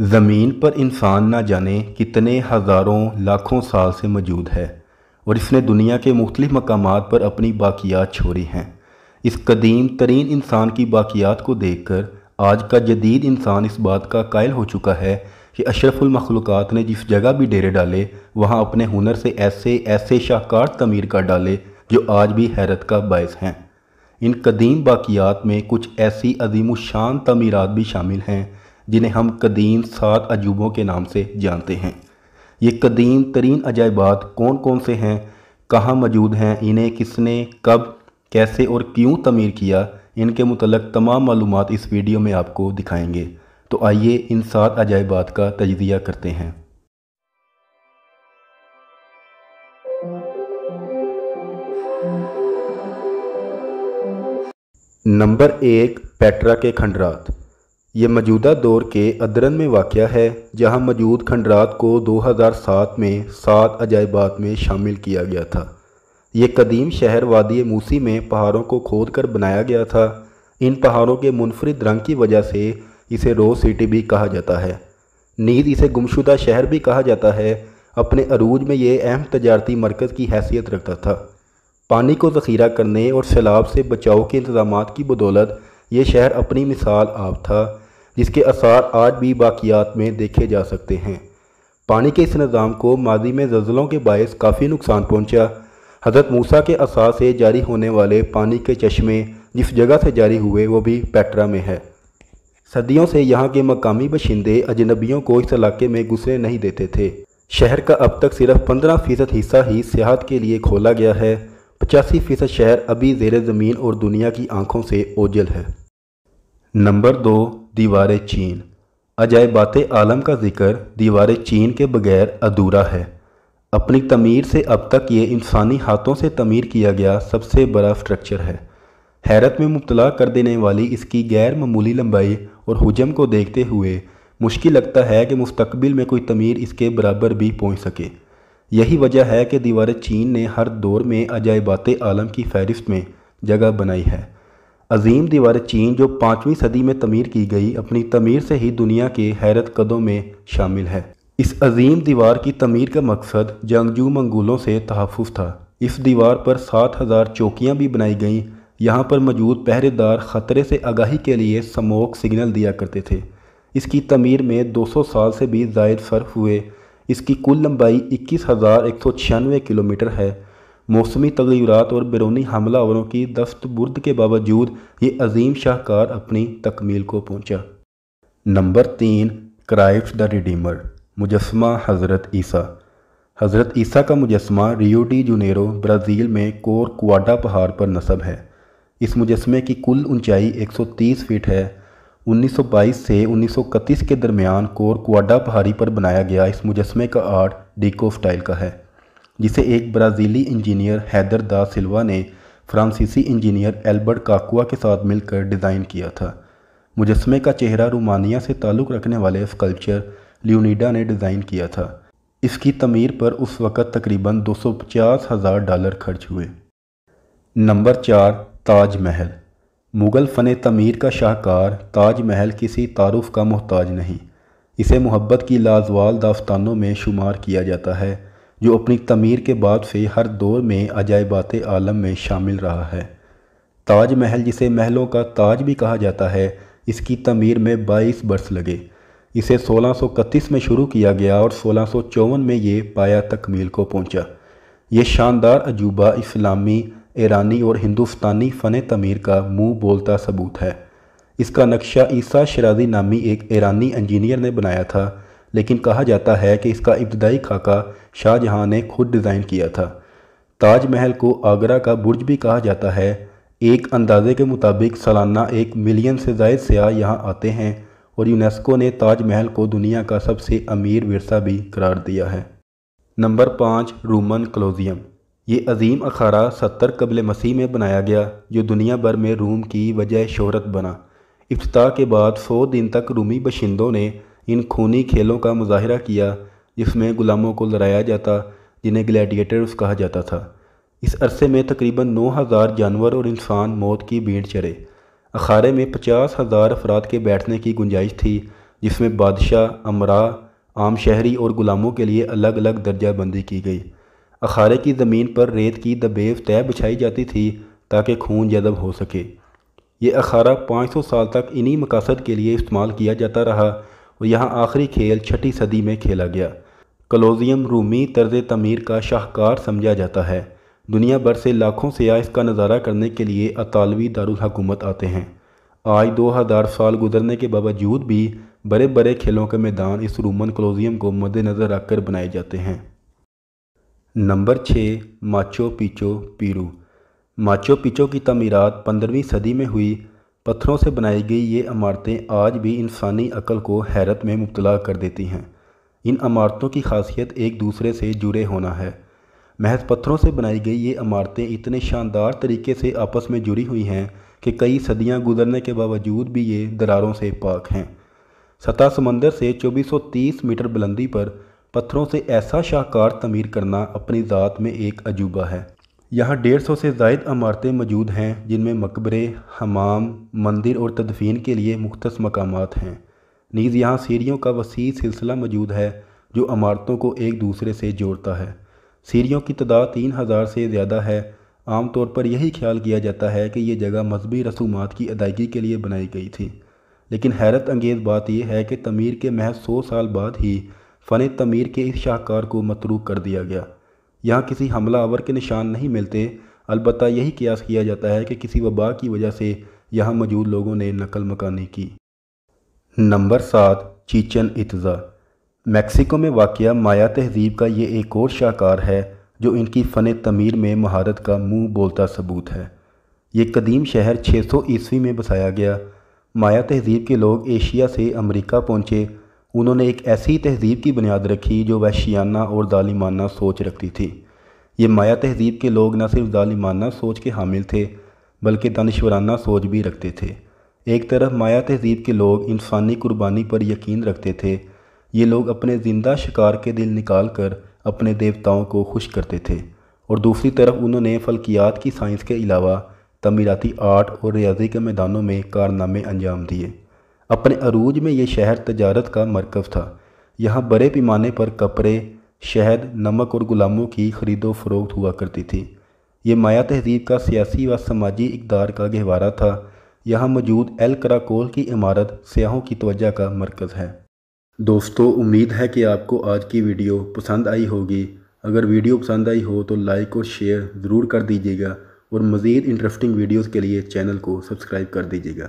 ज़मीन पर इंसान ना जाने कितने हज़ारों लाखों साल से मौजूद है और इसने दुनिया के मुख्तलिफ मकाम पर अपनी बाकियात छोड़ी हैं इस कदीम तरीन इंसान की बाकियात को देख कर आज का जदीद इंसान इस बात का कायल हो चुका है कि अशरफुलमखलूक़ात ने जिस जगह भी डेरे डाले वहाँ अपने हुनर से ऐसे ऐसे शाहकार तमीर कर डाले जो आज भी हैरत का बायस हैं इन कदीम बाकियात में कुछ ऐसी अजीम शान तमीरत भी शामिल हैं जिन्हें हम कदीम सात अजूबों के नाम से जानते हैं ये कदीम तरीन अजायबात कौन कौन से हैं कहाँ मौजूद हैं इन्हें किसने कब कैसे और क्यों तमीर किया इनके मतलब तमाम मालूम इस वीडियो में आपको दिखाएंगे तो आइए इन सात अजायबात का तजिया करते हैं नंबर एक पेट्रा के खंडरात ये मौजूदा दौर के अदरन में वाक़ है जहाँ मौजूद खंडरात को 2007 में सात अजायबात में शामिल किया गया था ये कदीम शहर वादी मूसी में पहाड़ों को खोद कर बनाया गया था इन पहाड़ों के मुनफरद रंग की वजह से इसे रोज सिटी भी कहा जाता है नीद इसे गुमशुदा शहर भी कहा जाता है अपने अरूज में ये अहम तजारती मरकज़ की हैसियत रखता था पानी को ज़खीरा करने और सैलाब से बचाव के इंतजाम की बदौलत ये शहर अपनी मिसाल आप था जिसके आसार आज भी बाकियात में देखे जा सकते हैं पानी के इस निज़ाम को माजी में जल्जलों के बायस काफ़ी नुकसान पहुँचा हज़रत मूसा के असार से जारी होने वाले पानी के चश्मे जिस जगह से जारी हुए वो भी पैट्रा में है सदियों से यहाँ के मकामी बशिंदे अजनबियों को इस इलाके में घुसने नहीं देते थे शहर का अब तक सिर्फ पंद्रह फ़ीसद हिस्सा ही सियाहत के लिए खोला गया है पचासी फ़ीसद शहर अभी जेर ज़मीन और दुनिया की आंखों से ओझल है नंबर दो दीवार चीन अजायबात आलम का जिक्र दीवार चीन के बगैर अधूरा है अपनी तमीर से अब तक ये इंसानी हाथों से तमीर किया गया सबसे बड़ा स्ट्रक्चर है हैरत में मुबतला कर देने वाली इसकी गैर मामूली लंबाई और हजम को देखते हुए मुश्किल लगता है कि मुस्तबिल में कोई तमीर इसके बराबर भी पहुँच सके यही वजह है कि दीवार चीन ने हर दौर में अजायबात आलम की फहरिस्त में जगह बनाई है अजीम दीवार चीन जो पाँचवीं सदी में तमीर की गई अपनी तमीर से ही दुनिया के हैरत कदों में शामिल है इस अजीम दीवार की तमीर का मकसद जंगजू मंगोलों से तहफ़ था इस दीवार पर सात हज़ार चौकियाँ भी बनाई गईं यहाँ पर मौजूद पहरेदार ख़तरे से आगाही के लिए समोक सिग्नल दिया करते थे इसकी तमीर में 200 साल से भी जायद सर्फ हुए इसकी कुल लंबाई इक्कीस किलोमीटर है मौसमी तगयरत और बैरूनी हमलावरों की दस्तबुर्द के बावजूद ये अजीम शाहकार अपनी तकमील को पहुँचा नंबर तीन क्राइफ द रिडीमर मुजस्मा हज़रत ईसा हज़रत ईसा का मुजस्मा रियो डी जुनेरो ब्राज़ील में कोर क्वाडा पहाड़ पर नस्ब है इस मुजस्मे की कुल ऊंचाई 130 फीट है 1922 से 1931 के दरमियान कोर क्वाडा पहाड़ी पर बनाया गया इस मुजस्मे का आर्ट डीको स्टाइल का है जिसे एक ब्राज़ीली इंजीनियर हैदर दा सिल्वा ने फ्रांसीसी इंजीनियर एल्बर्ट काकुआ के साथ मिलकर डिज़ाइन किया था मुजस्मे का चेहरा रोमानिया से ताल्लुक़ रखने वाले स्कल्पचर लियोनीडा ने डिज़ाइन किया था इसकी तमीर पर उस वक़्त तकरीबन दो सौ पचास हज़ार डॉलर खर्च हुए नंबर चार ताज महल मुग़ल फ़न तमीर का शाहकार ताज महल किसी तारुफ का मोहताज नहीं इसे मोहब्बत की लाजवाल दास्तानों में शुमार किया जाता है जो अपनी तमीर के बाद से हर दौर में अजायबात आलम में शामिल रहा है ताज महल जिसे महलों का ताज भी कहा जाता है इसकी तमीर में बाईस बरस लगे इसे सोलह में शुरू किया गया और सोलह में ये पाया तकमील को पहुंचा ये शानदार अजूबा इस्लामी ईरानी और हिंदुस्तानी फ़न तमीर का मुंह बोलता सबूत है इसका नक्शा ईसा शराजी नामी एक ईरानी इंजीनियर ने बनाया था लेकिन कहा जाता है कि इसका इब्तदाई खाका शाहजहाँ ने खुद डिज़ाइन किया था ताजमहल को आगरा का बुर्ज भी कहा जाता है एक अंदाजे के मुताबिक सालाना एक मिलियन से जायद सयाह यहाँ आते हैं और यूनेस्को ने ताजमहल को दुनिया का सबसे अमीर विरसा भी करार दिया है नंबर पाँच रोमन क्लोजियम ये अजीम अखाड़ा सत्तर कबल मसीह में बनाया गया जो दुनिया भर में रूम की वजह शहरत बना इफ्ताह के बाद सौ दिन तक रूमी बशिंदों ने इन खूनी खेलों का मुजाहरा किया जिसमें ग़ुलामों को लड़ाया जाता जिन्हें ग्लैडिएटर्स कहा जाता था इस अरसे में तकरीबन नौ हज़ार जानवर और इंसान मौत की भीड़ चढ़े अखाड़े में पचास हज़ार अफराद के बैठने की गुंजाइश थी जिसमें बादशाह अमरा आम शहरी और ग़ुलामों के लिए अलग अलग दर्जा बंदी की गई अखाड़े की ज़मीन पर रेत की दबेव तय बिछाई जाती थी ताकि खून जदब हो सके ये अखाड़ा पाँच सौ साल तक इन्हीं मकासद के लिए इस्तेमाल किया जाता रहा और यहाँ आखिरी खेल छठी सदी में खेला गया कलोजियम रूमी तर्ज तमीर का शाहकार समझा जाता है दुनिया भर से लाखों सयाह इसका नज़ारा करने के लिए अतालवी दारकूमत आते हैं आज 2000 साल गुजरने के बावजूद भी बड़े बड़े खेलों के मैदान इस रोमन कलोजियम को मद्देनज़र रखकर बनाए जाते हैं नंबर छः माचो पिचो पीरू माचो पिचो की तमीरत पंद्रहवीं सदी में हुई पत्थरों से बनाई गई ये इमारतें आज भी इंसानी अकल को हैरत में मुबतला कर देती हैं इन इमारतों की खासियत एक दूसरे से जुड़े होना है महज पत्थरों से बनाई गई ये इमारतें इतने शानदार तरीके से आपस में जुड़ी हुई हैं कि कई सदियां गुजरने के बावजूद भी ये दरारों से पाक हैं सतह समंदर से 2430 मीटर बुलंदी पर पत्थरों से ऐसा शाहकार तमीर करना अपनी ज़ात में एक अजूबा है यहाँ डेढ़ सौ से जायद अमारतें मौजूद हैं जिनमें मकबरे हमाम मंदिर और तदफीन के लिए मुख्त मकाम हैं नीज़ यहाँ सीढ़ियों का वसी सिलसिला मौजूद है जो अमारतों को एक दूसरे से जोड़ता है सीढ़ियों की तादाद तीन हज़ार से ज़्यादा है आम तौर पर यही ख्याल किया जाता है कि ये जगह मजहबी रसूमात की अदायगी के लिए बनाई गई थी लेकिन हैरत अंगेज़ बात यह है कि तमीर के महज सौ साल बाद ही फ़न तमीर के इस शाहकार को मतरूक कर दिया गया यहाँ किसी हमलावर के निशान नहीं मिलते अलबत् यही कयास किया जाता है कि किसी वबा की वजह से यहाँ मौजूद लोगों ने नकल मकानी की नंबर सात चीचन इतज़ा मैक्सिको में वाक़ माया तहजीब का ये एक और शाहकार है जो इनकी फ़न तमीर में महारत का मुँह बोलता सबूत है ये कदीम शहर 600 सौ ईस्वी में बसाया गया माया तहजीब के लोग एशिया से अमेरिका पहुँचे उन्होंने एक ऐसी तहजीब की बुनियाद रखी जो वहशियाना और ालिमाना सोच रखती थी ये माया तहजीब के लोग न सिर्फ ालिमाना सोच के हामिल थे बल्कि दानश्वराना सोच भी रखते थे एक तरफ माया तहजीब के लोग इंसानी कुर्बानी पर यकीन रखते थे ये लोग अपने ज़िंदा शिकार के दिल निकाल कर अपने देवताओं को खुश करते थे और दूसरी तरफ उन्होंने फलकियात की साइंस के अलावा तमीराती आर्ट और रियाजी के मैदानों में कारनामे अंजाम दिए अपने अरूज में यह शहर तजारत का मरकज़ था यहाँ बड़े पैमाने पर कपड़े शहद नमक और गुलामों की खरीदो फरोख्त हुआ करती थी ये माया तहजीब का सियासी व समाजी इकदार का गहवारा था यहाँ मौजूद एल कराकोल की इमारत सयाहों की तवज्जा का मरकज़ है दोस्तों उम्मीद है कि आपको आज की वीडियो पसंद आई होगी अगर वीडियो पसंद आई हो तो लाइक और शेयर ज़रूर कर दीजिएगा और मज़ीद इंटरेस्टिंग वीडियोज़ के लिए चैनल को सब्सक्राइब कर दीजिएगा